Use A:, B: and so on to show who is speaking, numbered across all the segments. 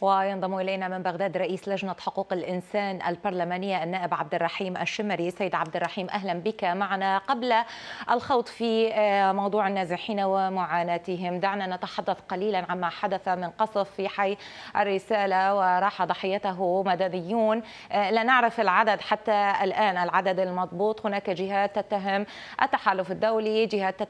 A: وينضم إلينا من بغداد رئيس لجنة حقوق الإنسان البرلمانية النائب عبد الرحيم الشمري سيد عبد الرحيم أهلا بك معنا قبل الخوض في آه، موضوع النازحين ومعاناتهم دعنا نتحدث قليلا عما حدث من قصف في حي الرسالة وراح ضحيته مدنيون آه، لا نعرف العدد حتى الآن العدد المضبوط هناك جهات تتهم التحالف الدولي جهات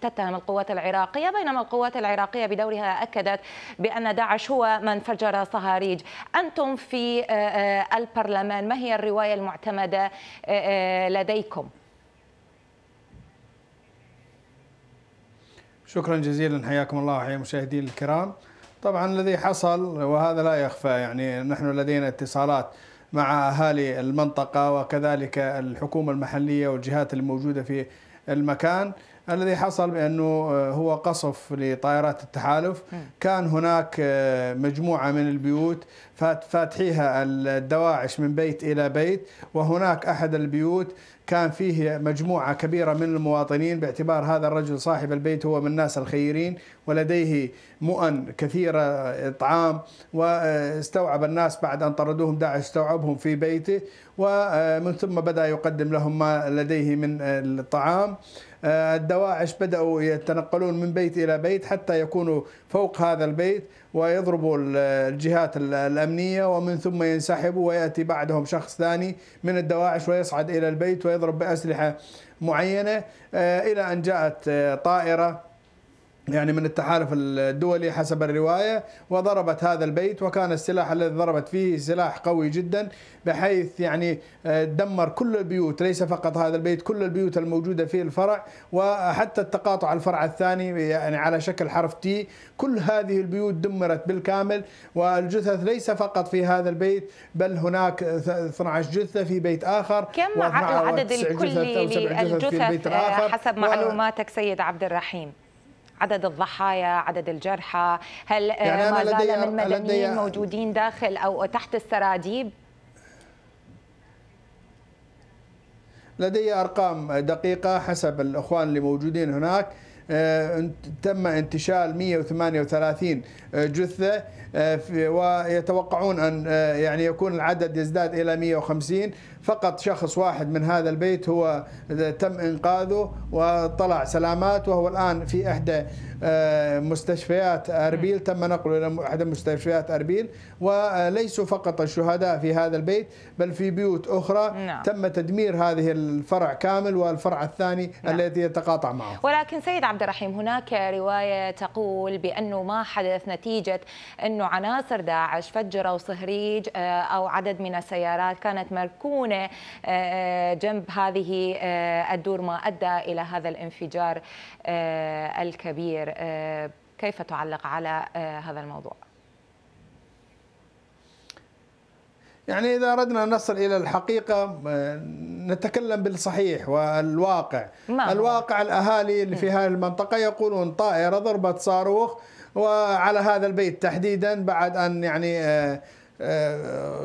A: تتهم القوات العراقية بينما القوات العراقية بدورها أكدت بأن داعش هو من فجر جرى صهاريج أنتم في آه، آه، البرلمان ما هي الرواية المعتمدة آه، لديكم؟
B: شكرا جزيلا حياكم الله وحيا مشاهدين الكرام طبعا الذي حصل وهذا لا يخفى يعني نحن لدينا اتصالات مع أهالي المنطقة وكذلك الحكومة المحلية والجهات الموجودة في المكان الذي حصل بانه آه، هو قصف لطائرات التحالف كان هناك آه، مجموعه من البيوت فاتحيها الدواعش من بيت الى بيت وهناك احد البيوت كان فيه مجموعه كبيره من المواطنين باعتبار هذا الرجل صاحب البيت هو من الناس الخيرين ولديه مؤن كثيرة إطعام واستوعب الناس بعد أن طردوهم داعش استوعبهم في بيته ومن ثم بدأ يقدم لهم ما لديه من الطعام الدواعش بدأوا يتنقلون من بيت إلى بيت حتى يكونوا فوق هذا البيت ويضربوا الجهات الأمنية ومن ثم ينسحبوا ويأتي بعدهم شخص ثاني من الدواعش ويصعد إلى البيت ويضرب بأسلحة معينة إلى أن جاءت طائرة يعني من التحالف الدولي حسب الرواية وضربت هذا البيت وكان السلاح الذي ضربت فيه سلاح قوي جدا بحيث يعني آه، دمر كل البيوت ليس فقط هذا البيت كل البيوت الموجودة في الفرع وحتى التقاطع الفرع الثاني يعني على شكل حرف تي كل هذه البيوت دمرت بالكامل والجثث ليس فقط في هذا البيت بل هناك 12 جثة في بيت آخر كم العدد الكلي للجثث حسب معلوماتك
A: سيد عبد الرحيم عدد الضحايا عدد الجرحى هل آه، يعني ما زال من مدنيين موجودين داخل أو تحت السراديب
B: لدي أرقام دقيقة حسب الأخوان اللي موجودين هناك آه، تم انتشال 138 آه، جثة ويتوقعون أن يعني يكون العدد يزداد إلى 150 فقط شخص واحد من هذا البيت هو تم إنقاذه وطلع سلامات وهو الآن في إحدى آه، مستشفيات أربيل تم نقله إلى إحدى مستشفيات أربيل وليسوا فقط الشهداء في هذا البيت بل في بيوت أخرى نعم. تم تدمير هذه الفرع كامل والفرع الثاني نعم. الذي يتقاطع معه
A: ولكن سيد عبد الرحيم هناك رواية تقول بأنه ما حدث نتيجة أنه عناصر داعش فجروا صهريج آه، أو عدد من السيارات كانت مركونة هنا آه، جنب هذه آه، الدور ما أدى إلى هذا الانفجار آه، الكبير كيف تعلق على هذا الموضوع؟
B: يعني إذا أردنا أن نصل إلى الحقيقة نتكلم بالصحيح والواقع الواقع الأهالي اللي في هذه المنطقة يقولون طائرة ضربت صاروخ وعلى هذا البيت تحديدا بعد أن يعني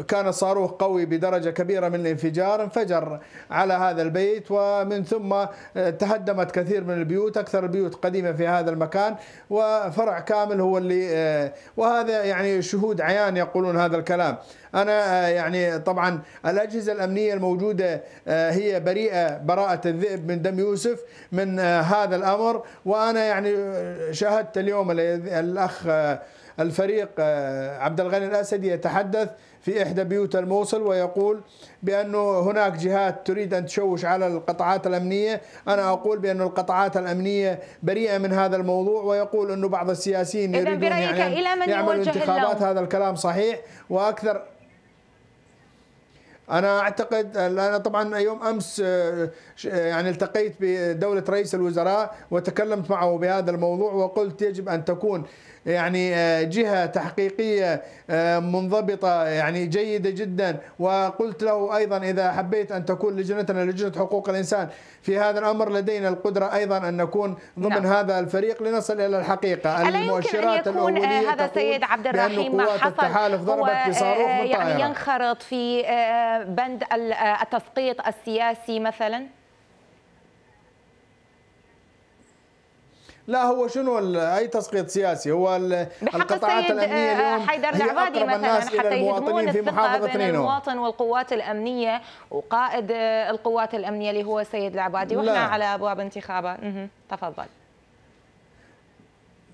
B: كان الصاروخ قوي بدرجة كبيرة من الانفجار انفجر على هذا البيت ومن ثم آه، تهدمت كثير من البيوت أكثر البيوت قديمة في هذا المكان وفرع كامل هو اللي آه، وهذا يعني شهود عيان يقولون هذا الكلام أنا آه، يعني طبعا الأجهزة الأمنية الموجودة هي بريئة براءة الذئب من دم يوسف من هذا الأمر وأنا يعني شاهدت اليوم الأخ الفريق آه، عبد الغني الاسدي يتحدث في احدى بيوت الموصل ويقول بانه هناك جهات تريد ان تشوش على القطاعات الامنيه، انا اقول بان القطاعات الامنيه بريئه من هذا الموضوع ويقول انه بعض السياسيين يريدون يعني من انتخابات اللوم. هذا الكلام صحيح واكثر انا اعتقد انا طبعا يوم امس آه، آه، يعني التقيت بدوله رئيس الوزراء وتكلمت معه بهذا الموضوع وقلت يجب ان تكون يعني آه، جهه تحقيقيه منضبطه يعني جيده جدا وقلت له ايضا اذا حبيت ان تكون لجنتنا لجنه حقوق الانسان في هذا الامر لدينا القدره ايضا ان نكون ضمن نعم. هذا الفريق لنصل الى الحقيقه ألا المؤشرات يمكن أن يكون الاوليه هذا سيد عبد الرحيم ما حصل التحالف ضربت بصاروخ يعني
A: ينخرط في بند آه، التسقيط السياسي مثلا؟
B: لا هو شنو اي تسقيط سياسي هو القطاعات آه، الامنيه اليوم آه، حيدر العبادي مثلا حتى يهدمون في محافظه بين المواطن
A: والقوات الامنيه وقائد القوات الامنيه اللي هو السيد العبادي واحنا على ابواب انتخابات تفضل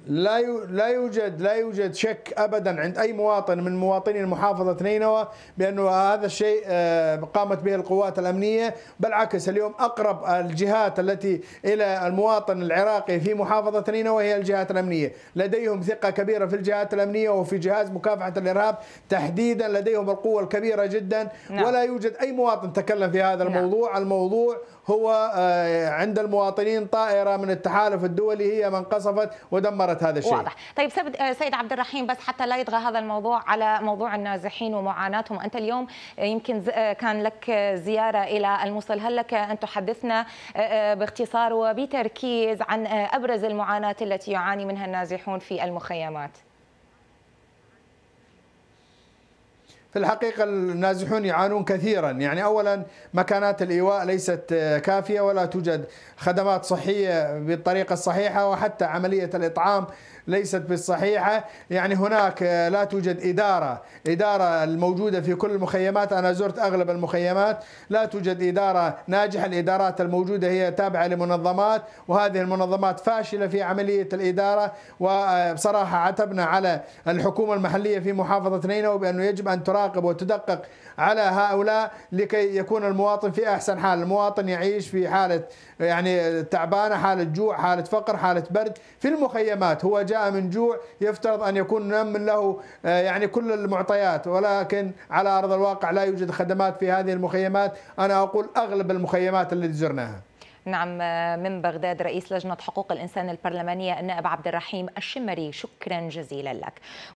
B: لا لا يوجد لا يوجد شك ابدا عند اي مواطن من مواطني محافظه نينوى بانه هذا الشيء آه، قامت به القوات الامنيه بالعكس اليوم اقرب الجهات التي الى المواطن العراقي في محافظه نينوى هي الجهات الامنيه، لديهم ثقه كبيره في الجهات الامنيه وفي جهاز مكافحه الارهاب تحديدا لديهم القوه الكبيره جدا نعم. ولا يوجد اي مواطن تكلم في هذا نعم. الموضوع، الموضوع هو آه، عند المواطنين طائره من التحالف الدولي هي من قصفت ودمرت صارت هذا الشيء واضح
A: طيب آه، سيد عبد الرحيم بس حتى لا يطغى هذا الموضوع على موضوع النازحين ومعاناتهم أنت اليوم آه، يمكن آه، كان لك زيارة إلى الموصل هل لك أن تحدثنا باختصار وبتركيز عن أبرز المعاناة التي يعاني منها النازحون في المخيمات
B: في الحقيقة النازحون يعانون كثيرا يعني أولا مكانات الإيواء ليست آه، كافية ولا توجد خدمات صحية بالطريقة الصحيحة وحتى عملية الإطعام ليست بالصحيحة يعني هناك آه، لا توجد إدارة إدارة الموجودة في كل المخيمات أنا زرت أغلب المخيمات لا توجد إدارة ناجحة الإدارات الموجودة هي تابعة لمنظمات وهذه المنظمات فاشلة في عملية الإدارة وبصراحة عتبنا على الحكومة المحلية في محافظة نينوى بأنه يجب أن تراقب وتدقق على هؤلاء لكي يكون المواطن في أحسن حال المواطن يعيش في حالة يعني تعبانة حالة جوع حالة فقر حالة برد في المخيمات هو جاء جاء من جوع يفترض أن يكون نمن له آه، يعني كل المعطيات ولكن على أرض الواقع لا يوجد خدمات في هذه المخيمات أنا أقول أغلب المخيمات التي زرناها
A: نعم آه، من بغداد رئيس لجنة حقوق الإنسان البرلمانية النائب عبد الرحيم الشمري شكرا جزيلا لك